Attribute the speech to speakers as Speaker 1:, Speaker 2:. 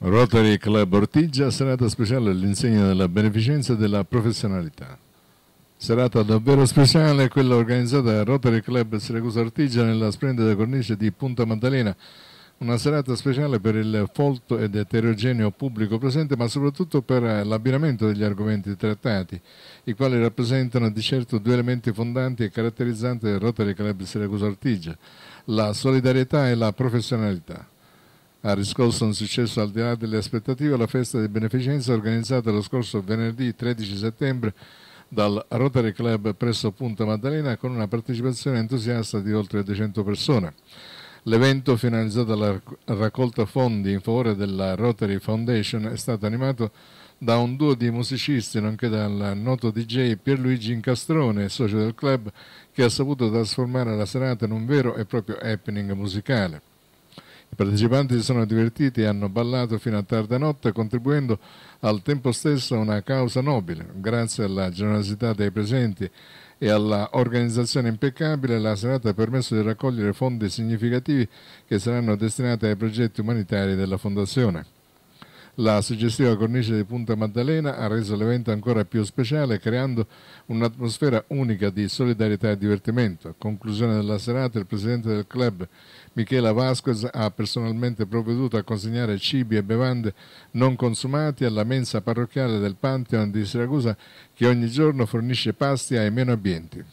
Speaker 1: Rotary Club Ortigia, serata speciale all'insegna della beneficenza e della professionalità. Serata davvero speciale quella organizzata da Rotary Club Siracusa Ortigia nella splendida cornice di Punta Maddalena. Una serata speciale per il folto ed eterogeneo pubblico presente, ma soprattutto per l'abbinamento degli argomenti trattati, i quali rappresentano di certo due elementi fondanti e caratterizzanti del Rotary Club Siracusa Ortigia, la solidarietà e la professionalità ha riscosso un successo al di là delle aspettative la festa di beneficenza organizzata lo scorso venerdì 13 settembre dal Rotary Club presso Punta Maddalena con una partecipazione entusiasta di oltre 200 persone. L'evento, finalizzato alla raccolta fondi in favore della Rotary Foundation, è stato animato da un duo di musicisti, nonché dal noto DJ Pierluigi Incastrone, socio del club, che ha saputo trasformare la serata in un vero e proprio happening musicale. I partecipanti si sono divertiti e hanno ballato fino a tarda notte, contribuendo al tempo stesso a una causa nobile. Grazie alla generosità dei presenti e alla organizzazione impeccabile, la serata ha permesso di raccogliere fondi significativi che saranno destinati ai progetti umanitari della Fondazione. La suggestiva cornice di Punta Maddalena ha reso l'evento ancora più speciale creando un'atmosfera unica di solidarietà e divertimento. A conclusione della serata il presidente del club Michela Vasquez ha personalmente provveduto a consegnare cibi e bevande non consumati alla mensa parrocchiale del Pantheon di Siracusa che ogni giorno fornisce pasti ai meno ambienti.